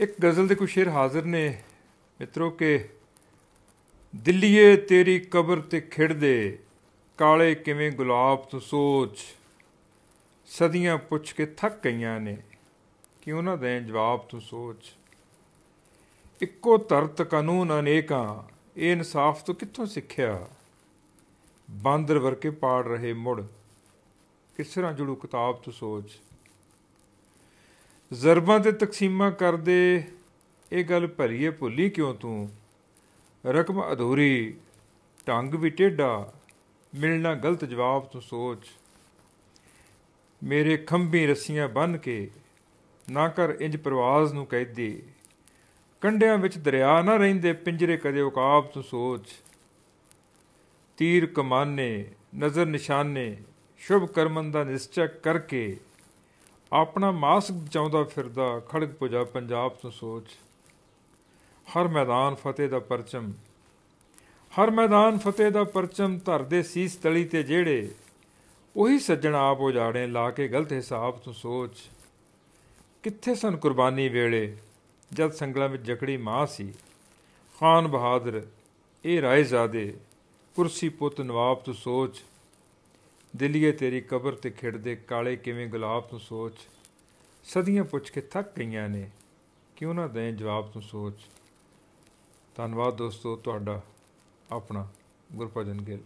ਇੱਕ ਗਜ਼ਲ ਦੇ ਕੁਝ ਸ਼ੇਰ ਹਾਜ਼ਰ ਨੇ ਮਿੱਤਰੋ ਕਿ ਦਿੱਲੀਏ ਤੇਰੀ ਕਬਰ ਤੇ ਖਿੜਦੇ ਕਾਲੇ ਕਿਵੇਂ ਗੁਲਾਬ ਤੂੰ ਸੋਚ ਸਦੀਆਂ ਪੁੱਛ ਕੇ ਥੱਕ ਗਈਆਂ ਨੇ ਕਿਉਂ ਨਾ ਦੇ ਜਵਾਬ ਤੂੰ ਸੋਚ ਇੱਕੋ ਤਰਤ ਕਾਨੂੰਨ ਅਨੇਕਾਂ ਇਹ ਇਨਸਾਫ ਤੋਂ ਕਿੱਥੋਂ ਸਿੱਖਿਆ ਬਾਂਦਰ ਵਰਕੇ ਪਾੜ ਰਹੇ ਮੁੜ ਕਿਸ ਤਰ੍ਹਾਂ ਜੁੜੂ ਕਿਤਾਬ ਤੂੰ ਸੋਚ ਜ਼ਰਬਾਂ ਤੇ ਤਕਸੀਮਾਂ ਕਰਦੇ ਇਹ ਗੱਲ ਭਰੀਏ ਭੁੱਲੀ ਕਿਉਂ ਤੂੰ ਰਕਮ ਅਧੂਰੀ ਟੰਗ ਵੀ ਟੇਡਾ ਮਿਲਣਾ ਗਲਤ ਜਵਾਬ ਤੂੰ ਸੋਚ ਮੇਰੇ ਖੰਭੀ ਰੱਸੀਆਂ ਬੰਨ ਕੇ ਨਾ ਕਰ ਇੰਜ ਪ੍ਰਵਾਜ਼ ਨੂੰ ਕਹਿਦੀ ਕੰਡਿਆਂ ਵਿੱਚ ਦਰਿਆ ਨਾ ਰਹਿੰਦੇ ਪਿੰਜਰੇ ਕਦੇ ਉਕਾਬ ਤੂੰ ਸੋਚ ਤੀਰ ਕਮਾਨੇ ਨਜ਼ਰ ਨਿਸ਼ਾਨੇ ਸ਼ੁਭ ਕਰਮੰਦਾ ਦਾ ਨਿਸ਼ਚੈ ਕਰਕੇ ਆਪਣਾ ਮਾਸਕ ਚਾਉਂਦਾ ਫਿਰਦਾ ਖੜਕ ਪੁਜਾ ਪੰਜਾਬ ਤੋਂ ਸੋਚ ਹਰ ਮੈਦਾਨ ਫਤਿਹ ਦਾ ਪਰਚਮ ਹਰ ਮੈਦਾਨ ਫਤਿਹ ਦਾ ਪਰਚਮ ਧਰਦੇ ਸੀਸ ਤਲੀ ਤੇ ਜਿਹੜੇ ਉਹੀ ਸੱਜਣ ਆਪ ਉਜਾੜੇ ਲਾ ਕੇ ਗਲਤ ਹਿਸਾਬ ਤੋਂ ਸੋਚ ਕਿੱਥੇ ਸਨ ਕੁਰਬਾਨੀ ਵੇਲੇ ਜਦ ਸੰਗਲਾਂ ਵਿੱਚ ਜਕੜੀ ਮਾਂ ਸੀ ਖਾਨ ਬਹਾਦਰ ਇਹ ਰਾਏ ਜ਼ਾਦੇ ਕੁਰਸੀ ਪੁੱਤ ਨਵਾਬ ਤੋਂ ਸੋਚ ਦਿਲੀਏ ਤੇਰੀ ਕਬਰ ਤੇ ਖਿੜਦੇ ਕਾਲੇ ਕਿਵੇਂ ਗੁਲਾਬ ਤੋਂ ਸੋਚ ਸਦੀਆਂ ਪੁੱਛ ਕੇ ਥੱਕ ਗਈਆਂ ਨੇ ਕਿਉਂ ਨਾ ਦੇਂ ਜਵਾਬ ਤੋਂ ਸੋਚ ਧੰਨਵਾਦ ਦੋਸਤੋ ਤੁਹਾਡਾ ਆਪਣਾ ਗੁਰਪ੍ਰਜਨ ਗਿੱਲ